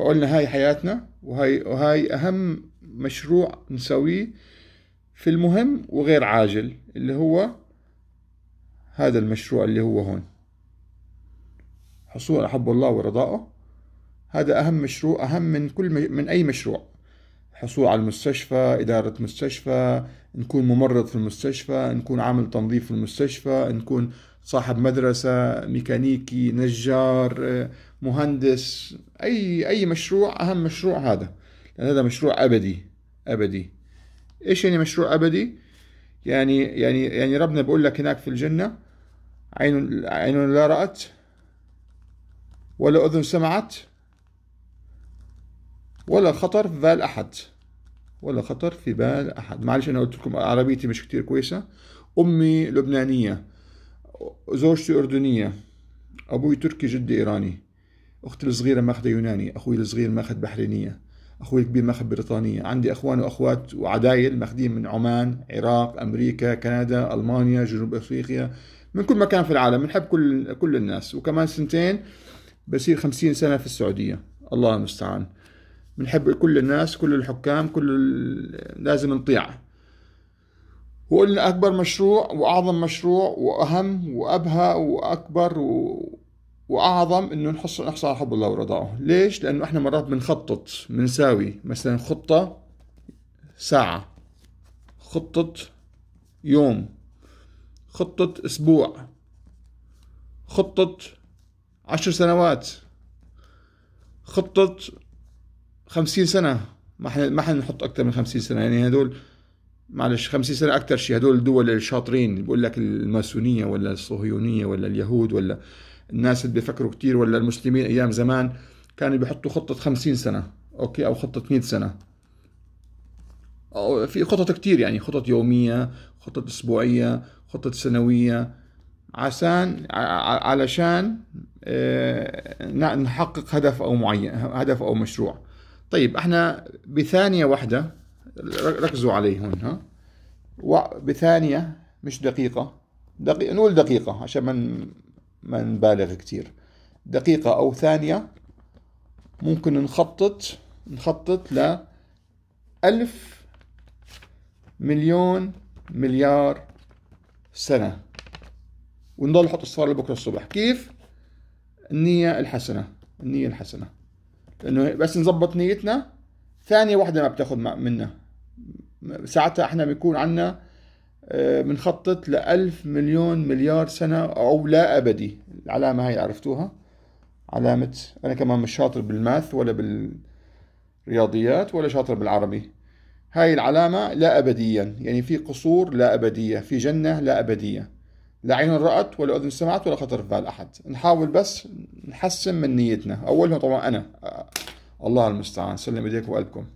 فقلنا هاي حياتنا وهاي وهاي اهم مشروع نسويه في المهم وغير عاجل اللي هو هذا المشروع اللي هو هون حصول حب الله ورضائه هذا أهم مشروع أهم من كل من أي مشروع حصول على المستشفى إدارة مستشفى نكون ممرض في المستشفى نكون عامل تنظيف في المستشفى نكون صاحب مدرسة ميكانيكي نجار مهندس أي أي مشروع أهم مشروع هذا لأن هذا مشروع أبدي أبدي إيش يعني مشروع أبدي يعني يعني يعني ربنا بيقول لك هناك في الجنة عين عين لا رأت ولا أذن سمعت ولا خطر في بال أحد ولا خطر في بال أحد معلش أنا قلت لكم عربيتي مش كتير كويسة أمي لبنانية زوجتي أردنية أبوي تركي جدي إيراني أختي الصغيرة ماخذة يوناني أخوي الصغير ماخذ بحرينية أخوي الكبير ماخذ بريطانية عندي أخوان وأخوات وعدايل ماخذين من عمان عراق أمريكا كندا ألمانيا جنوب أفريقيا من كل مكان في العالم بنحب كل كل الناس وكمان سنتين بصير خمسين سنة في السعودية الله المستعان بنحب كل الناس كل الحكام كل لازم نطيع وقلنا أكبر مشروع وأعظم مشروع وأهم وأبهى وأكبر و... واعظم انه نحصل نحصل على حب الله ورضاه ليش لانه احنا مرات بنخطط بنساوي مثلا خطه ساعه خطه يوم خطه اسبوع خطه عشر سنوات خطه خمسين سنة ما احنا ما احنا نحط أكثر من خمسين سنة يعني هدول معلش 50 سنه اكثر شيء هدول الدول الشاطرين بقول لك الماسونيه ولا الصهيونيه ولا اليهود ولا الناس اللي بيفكروا كثير ولا المسلمين ايام زمان كانوا بيحطوا خطه 50 سنه اوكي او خطه 100 سنه أو في خطط كثير يعني خطط يوميه خطط اسبوعيه خطط سنويه عشان علشان آه، نحقق هدف او معين هدف او مشروع طيب احنا بثانيه واحده ركزوا عليه هون ها وبثانية مش دقيقة دقيقة نقول دقيقة عشان من ما نبالغ كتير دقيقة أو ثانية ممكن نخطط نخطط ل ألف مليون مليار سنة ونضل نحط الصفار لبكرة الصبح كيف؟ النية الحسنة النية الحسنة لأنه بس نظبط نيتنا ثانية واحدة ما بتاخذ منا ساعتها احنا بيكون عنا آه، بنخطط لألف مليون مليار سنة أو لا أبدي العلامة هاي عرفتوها علامة أنا كمان مش شاطر بالماث ولا بالرياضيات ولا شاطر بالعربي هاي العلامة لا أبديا يعني في قصور لا أبدية في جنة لا أبدية لا عين رأت ولا أذن سمعت ولا خطر في بال أحد نحاول بس نحسن من نيتنا أولهم طبعا أنا الله المستعان سلم ايديكم وقلبكم